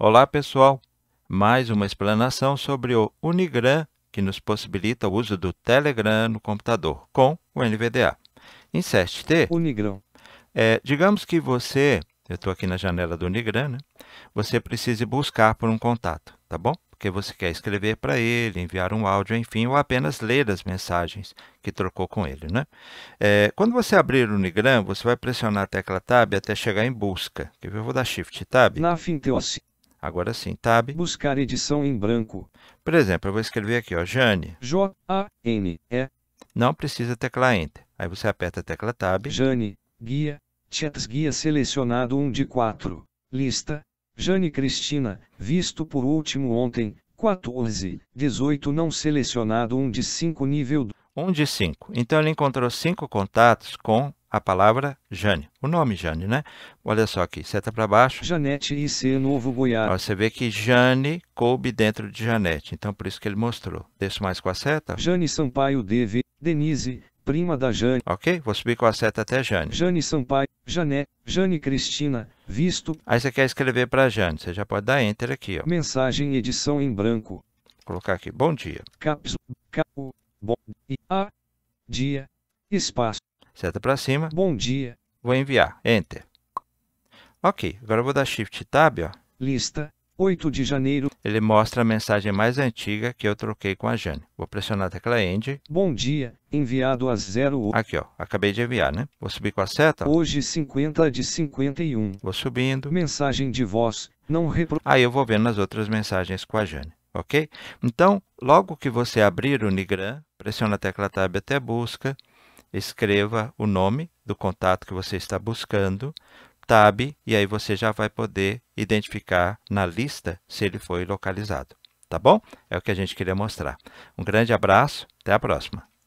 Olá, pessoal! Mais uma explanação sobre o Unigram, que nos possibilita o uso do Telegram no computador com o NVDA. Em 7T, Unigram. É, digamos que você, eu estou aqui na janela do Unigram, né? você precise buscar por um contato, tá bom? Porque você quer escrever para ele, enviar um áudio, enfim, ou apenas ler as mensagens que trocou com ele. Né? É, quando você abrir o Unigram, você vai pressionar a tecla Tab até chegar em Busca. Eu vou dar Shift Tab. Na fim, teu assim. Agora sim, tab. Buscar edição em branco. Por exemplo, eu vou escrever aqui, ó, Jane. J-A-N-E. Não precisa teclar Enter. Aí você aperta a tecla Tab. Jane, guia, chats guia selecionado 1 de 4. Lista, Jane Cristina, visto por último ontem, 14, 18 não selecionado 1 de 5 nível 2. 1 de 5. Então ele encontrou 5 contatos com a palavra Jane. O nome Jane, né? Olha só aqui, seta para baixo. Janete e C Novo Goiás. você vê que Jane coube dentro de Janete, então por isso que ele mostrou. Desço mais com a seta. Jane Sampaio Deve, Denise, prima da Jane. Ok? Vou subir com a seta até Jane. Jane Sampaio, Jané, Jane Cristina, visto. Aí você quer escrever para Jane, você já pode dar Enter aqui, ó. Mensagem edição em branco. Vou colocar aqui, bom dia. Caps, cap, bom, e, a, dia, espaço seta para cima. Bom dia. Vou enviar, Enter. Ok, agora eu vou dar Shift Tab, ó. Lista, 8 de janeiro. Ele mostra a mensagem mais antiga que eu troquei com a Jane. Vou pressionar a tecla End. Bom dia, enviado a 0. Aqui, ó, acabei de enviar, né? Vou subir com a seta. Ó. Hoje 50 de 51. Vou subindo. Mensagem de voz, não repro... Aí eu vou vendo as outras mensagens com a Jane, ok? Então, logo que você abrir o Nigram, pressiona a tecla Tab até busca, escreva o nome do contato que você está buscando, tab, e aí você já vai poder identificar na lista se ele foi localizado. Tá bom? É o que a gente queria mostrar. Um grande abraço, até a próxima!